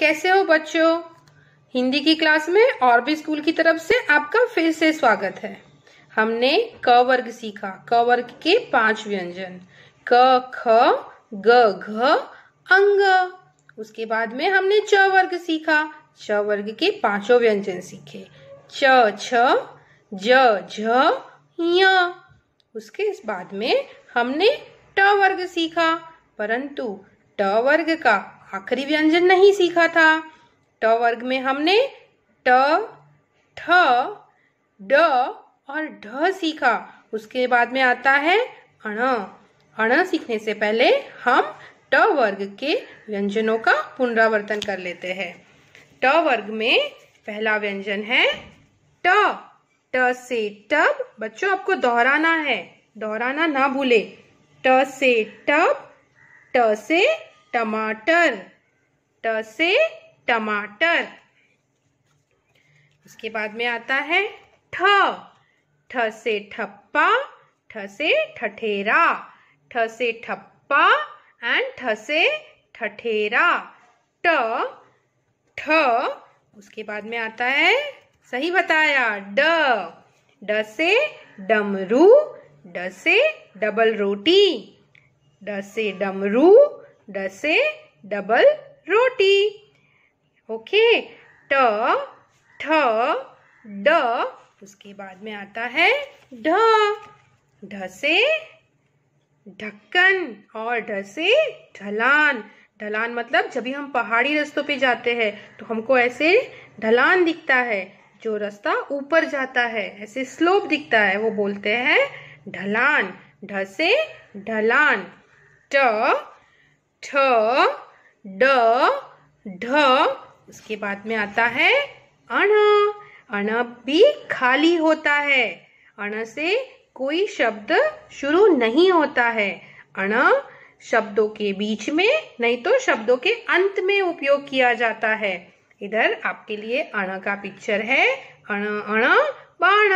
कैसे हो बच्चों हिंदी की क्लास में और भी स्कूल की तरफ से आपका फिर से स्वागत है हमने क वर्ग सीखा क वर्ग के पांच व्यंजन क ख ग घ अंग उसके बाद में हमने च वर्ग सीखा च वर्ग के पांचों व्यंजन सीखे च छ ज झ य उसके बाद में हमने ट वर्ग सीखा परंतु ट वर्ग का आखिरी व्यंजन नहीं सीखा था ट वर्ग में हमने ट ठ ड और ढ सीखा उसके बाद में आता है अण अण सीखने से पहले हम ट वर्ग के व्यंजनों का पुनरावर्तन कर लेते हैं ट वर्ग में पहला व्यंजन है ट ट से टब बच्चों आपको दोहराना है दोहराना ना भूले ट से टब ट से टमाटर ट से टमाटर उसके बाद में आता है ठ ठ से ठप्पा ठ से ठठेरा ठ से ठप्पा एंड ठ से ठठेरा ट ठ उसके बाद में आता है सही बताया ड ड से डमरू ड से डबल रोटी ड से डमरू ड से डबल रोटी ओके ट उसके बाद में आता है ढ ढ से ढक्कन और ढ से ढलान ढलान मतलब जब भी हम पहाड़ी रस्तों पे जाते हैं तो हमको ऐसे ढलान दिखता है जो रास्ता ऊपर जाता है ऐसे स्लोप दिखता है वो बोलते हैं ढलान ढ से ढलान ट ठ ड ढ उसके बाद में आता है अण अण भी खाली होता है अण से कोई शब्द शुरू नहीं होता है अण शब्दों के बीच में नहीं तो शब्दों के अंत में उपयोग किया जाता है इधर आपके लिए अण का पिक्चर है अण अण बाण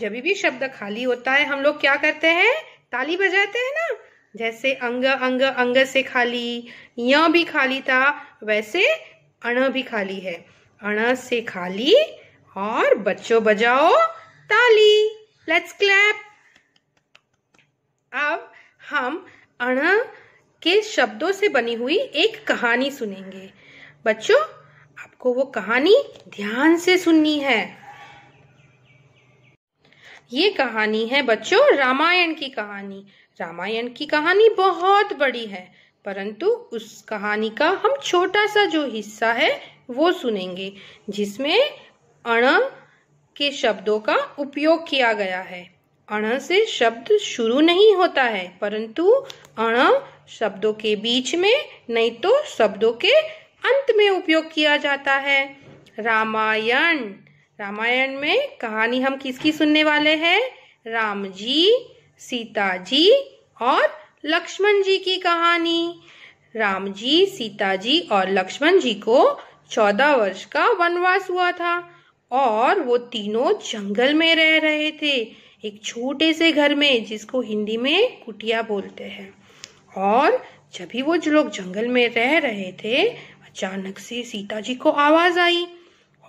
जब भी शब्द खाली होता है हम लोग क्या करते हैं ताली बजाते हैं ना जैसे अंग अंग अंग से खाली य भी खाली था वैसे अण भी खाली है अण से खाली और बच्चों बजाओ ताली लेट्स क्लैप अब हम अण के शब्दों से बनी हुई एक कहानी सुनेंगे बच्चों आपको वो कहानी ध्यान से सुननी है ये कहानी है बच्चों रामायण की कहानी रामायण की कहानी बहुत बड़ी है परंतु उस कहानी का हम छोटा सा जो हिस्सा है वो सुनेंगे जिसमें अण के शब्दों का उपयोग किया गया है अण से शब्द शुरू नहीं होता है परंतु अण शब्दों के बीच में नहीं तो शब्दों के अंत में उपयोग किया जाता है रामायण रामायण में कहानी हम किसकी सुनने वाले हैं राम जी सीता जी और लक्ष्मण जी की कहानी राम जी सीता जी और लक्ष्मण जी को चौदह वर्ष का वनवास हुआ था और वो तीनों जंगल में रह रहे थे एक छोटे से घर में जिसको हिंदी में कुटिया बोलते हैं और जब भी वो जो लोग जंगल में रह रहे थे अचानक से सीता जी को आवाज आई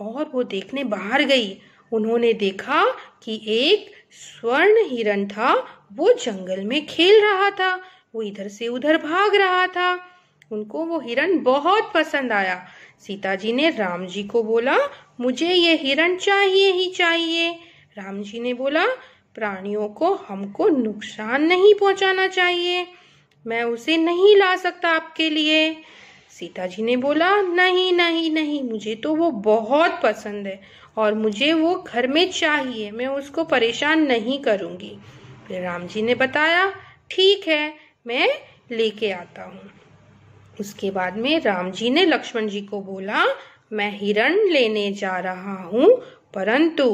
और वो देखने बाहर गई उन्होंने देखा कि एक स्वर्ण हिरण था वो जंगल में खेल रहा था वो इधर से उधर भाग रहा था उनको वो हिरण बहुत पसंद आया सीता जी ने राम जी को बोला मुझे ये हिरण चाहिए ही चाहिए राम जी ने बोला प्राणियों को हमको नुकसान नहीं पहुंचाना चाहिए मैं उसे नहीं ला सकता आपके लिए सीता जी ने बोला नहीं नहीं नहीं मुझे तो वो बहुत पसंद है और मुझे वो घर में चाहिए मैं उसको परेशान नहीं करूंगी फिर राम जी ने बताया ठीक है मैं लेके आता हूँ उसके बाद में राम जी ने लक्ष्मण जी को बोला मैं हिरण लेने जा रहा हूँ परंतु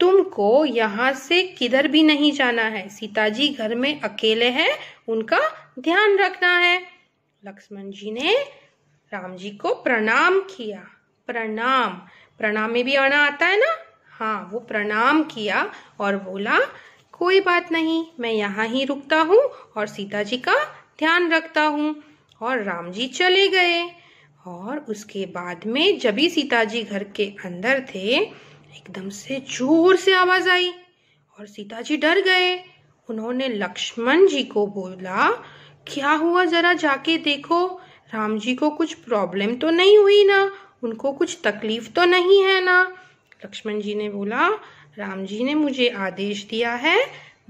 तुमको यहाँ से किधर भी नहीं जाना है जी घर में अकेले हैं उनका ध्यान रखना है लक्ष्मण जी ने राम जी को प्रणाम किया प्रणाम प्रणाम में भी आना आता है ना हाँ वो प्रणाम किया और बोला कोई बात नहीं मैं यहाँ ही रुकता हूँ और सीता जी का ध्यान रखता हूँ और राम जी चले गए और उसके बाद में जब ही सीता जी घर के अंदर थे एकदम से जोर से आवाज आई और सीता जी डर गए उन्होंने लक्ष्मण जी को बोला क्या हुआ जरा जाके देखो राम जी को कुछ प्रॉब्लम तो नहीं हुई ना उनको कुछ तकलीफ तो नहीं है ना लक्ष्मण जी ने बोला राम जी ने मुझे आदेश दिया है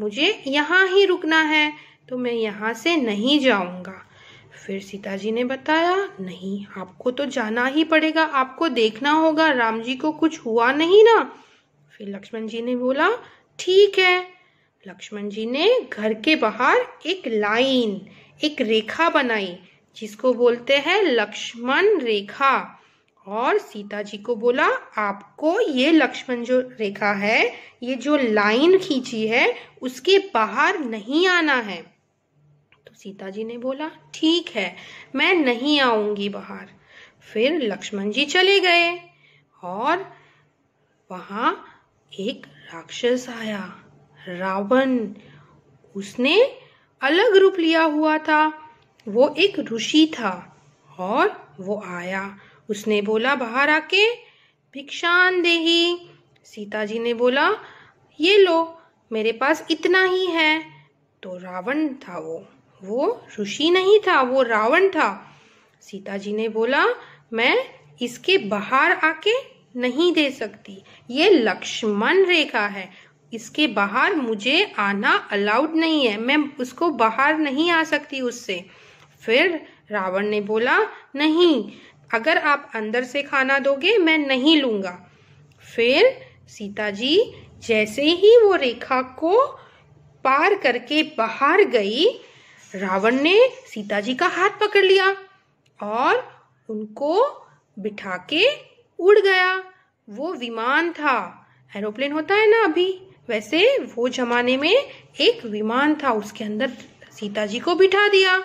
मुझे यहाँ ही रुकना है तो मैं यहाँ से नहीं जाऊँगा फिर सीता जी ने बताया नहीं आपको तो जाना ही पड़ेगा आपको देखना होगा राम जी को कुछ हुआ नहीं ना फिर लक्ष्मण जी ने बोला ठीक है लक्ष्मण जी ने घर के बाहर एक लाइन एक रेखा बनाई जिसको बोलते हैं लक्ष्मण रेखा और सीता जी को बोला आपको ये लक्ष्मण जो रेखा है ये जो लाइन खींची है उसके बाहर नहीं आना है तो सीता जी ने बोला ठीक है मैं नहीं आऊंगी बाहर फिर लक्ष्मण जी चले गए और वहां एक राक्षस आया रावण उसने अलग रूप लिया हुआ था वो एक ऋषि था और वो आया उसने बोला बाहर आके भिक्षान ही सीता जी ने बोला ये लो मेरे पास इतना ही है तो रावण था वो वो ऋषि नहीं था वो रावण था सीता जी ने बोला मैं इसके बाहर आके नहीं दे सकती ये लक्ष्मण रेखा है इसके बाहर मुझे आना अलाउड नहीं है मैं उसको बाहर नहीं आ सकती उससे फिर रावण ने बोला नहीं अगर आप अंदर से खाना दोगे मैं नहीं लूंगा फिर सीता जी जैसे ही वो रेखा को पार करके बाहर गई रावण ने सीता जी का हाथ पकड़ लिया और उनको बिठा के उड़ गया वो विमान था एरोप्लेन होता है ना अभी वैसे वो जमाने में एक विमान था उसके अंदर सीता जी को बिठा दिया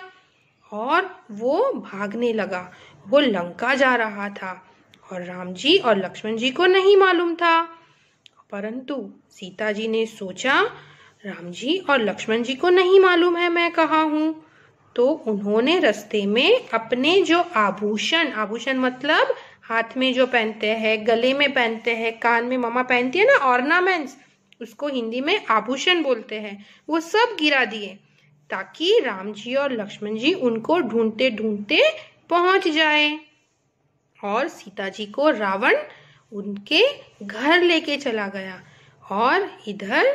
और वो भागने लगा वो लंका जा रहा था और राम जी और लक्ष्मण जी को नहीं मालूम था परंतु सीता जी ने सोचा राम जी और लक्ष्मण जी को नहीं मालूम है मैं कहा हूँ तो उन्होंने रस्ते में अपने जो आभूषण आभूषण मतलब हाथ में जो पहनते हैं गले में पहनते हैं कान में मामा पहनती है ना ऑर्नामेंट्स उसको हिंदी में आभूषण बोलते हैं वो सब गिरा दिए ताकि राम जी और लक्ष्मण जी उनको ढूंढते ढूंढते पहुंच जाए और सीता जी को रावण उनके घर लेके चला गया और इधर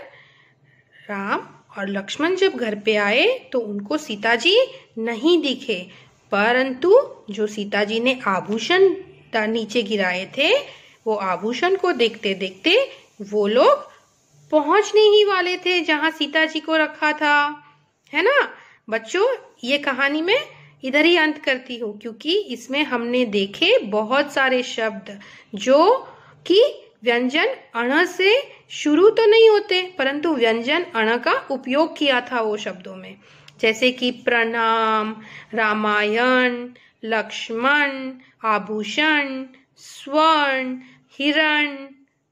राम और लक्ष्मण जब घर पे आए तो उनको सीता जी नहीं दिखे परंतु जो सीता जी ने आभूषण नीचे गिराए थे वो आभूषण को देखते देखते वो लोग पहुंचने ही वाले थे जहां सीता जी को रखा था है ना बच्चों ये कहानी में इधर ही अंत करती हूँ क्योंकि इसमें हमने देखे बहुत सारे शब्द जो कि व्यंजन अण से शुरू तो नहीं होते परंतु व्यंजन अण का उपयोग किया था वो शब्दों में जैसे कि प्रणाम रामायण लक्ष्मण आभूषण स्वर्ण हिरण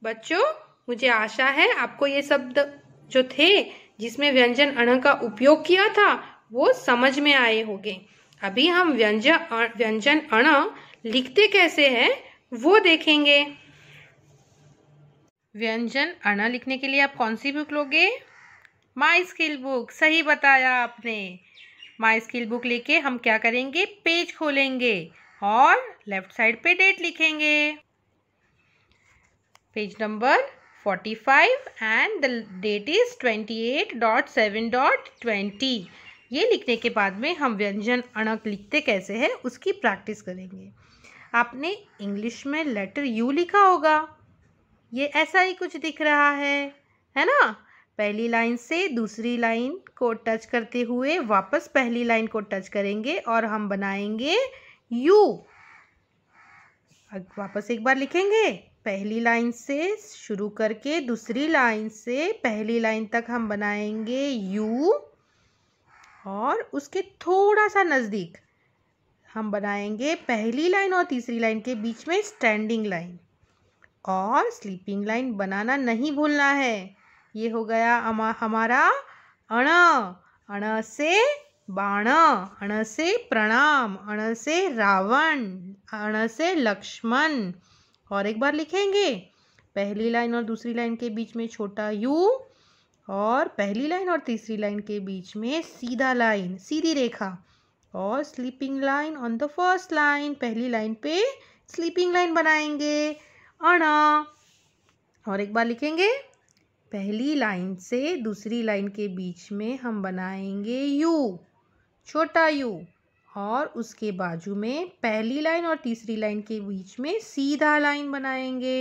बच्चों मुझे आशा है आपको ये शब्द जो थे जिसमें व्यंजन अण का उपयोग किया था वो समझ में आए होंगे अभी हम व्यंजन व्यंजन अण लिखते कैसे हैं वो देखेंगे व्यंजन अण लिखने के लिए आप कौन सी बुक लोगे माई स्किल बुक सही बताया आपने माई स्किल बुक लेके हम क्या करेंगे पेज खोलेंगे और लेफ्ट साइड पे डेट लिखेंगे page number 45 eight dot seven dot 28.7.20 ये लिखने के बाद में हम व्यंजन अणक लिखते कैसे हैं उसकी प्रैक्टिस करेंगे आपने इंग्लिश में लेटर यू लिखा होगा ये ऐसा ही कुछ दिख रहा है है ना पहली लाइन से दूसरी लाइन को टच करते हुए वापस पहली लाइन को टच करेंगे और हम बनाएंगे यू वापस एक बार लिखेंगे पहली लाइन से शुरू करके दूसरी लाइन से पहली लाइन तक हम बनाएंगे यू और उसके थोड़ा सा नज़दीक हम बनाएंगे पहली लाइन और तीसरी लाइन के बीच में स्टैंडिंग लाइन और स्लीपिंग लाइन बनाना नहीं भूलना है ये हो गया हमारा अण अण से बाण अण से प्रणाम अण से रावण अण से लक्ष्मण और एक बार लिखेंगे पहली लाइन और दूसरी लाइन के बीच में छोटा यू और पहली लाइन और तीसरी लाइन के बीच में सीधा लाइन सीधी रेखा और sleeping line on the first line पहली लाइन पे स्लीपिंग लाइन बनाएंगे अण और एक बार लिखेंगे पहली लाइन से दूसरी लाइन के बीच में हम बनाएंगे यू छोटा यू और उसके बाजू में पहली लाइन और तीसरी लाइन के बीच में सीधा लाइन बनाएंगे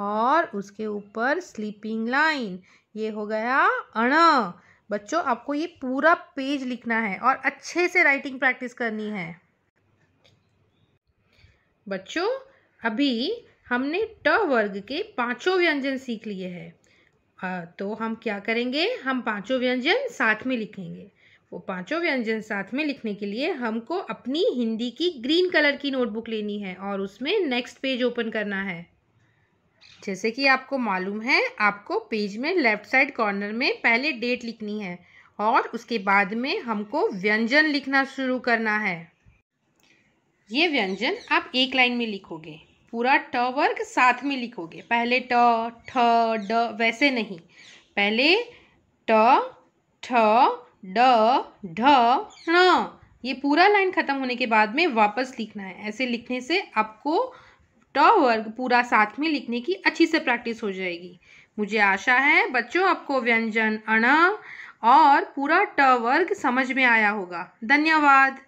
और उसके ऊपर स्लीपिंग लाइन ये हो गया अण बच्चों आपको ये पूरा पेज लिखना है और अच्छे से राइटिंग प्रैक्टिस करनी है बच्चों अभी हमने ट वर्ग के पांचों व्यंजन सीख लिए हैं तो हम क्या करेंगे हम पांचों व्यंजन साथ में लिखेंगे वो पांचों व्यंजन साथ में लिखने के लिए हमको अपनी हिंदी की ग्रीन कलर की नोटबुक लेनी है और उसमें नेक्स्ट पेज ओपन करना है जैसे कि आपको मालूम है आपको पेज में लेफ़्ट साइड कॉर्नर में पहले डेट लिखनी है और उसके बाद में हमको व्यंजन लिखना शुरू करना है ये व्यंजन आप एक लाइन में लिखोगे पूरा ट वर्ग साथ में लिखोगे पहले ट ठ ड वैसे नहीं पहले ट ठ ड ढ ये पूरा लाइन ख़त्म होने के बाद में वापस लिखना है ऐसे लिखने से आपको ट तो वर्ग पूरा साथ में लिखने की अच्छी से प्रैक्टिस हो जाएगी मुझे आशा है बच्चों आपको व्यंजन अण और पूरा ट वर्ग समझ में आया होगा धन्यवाद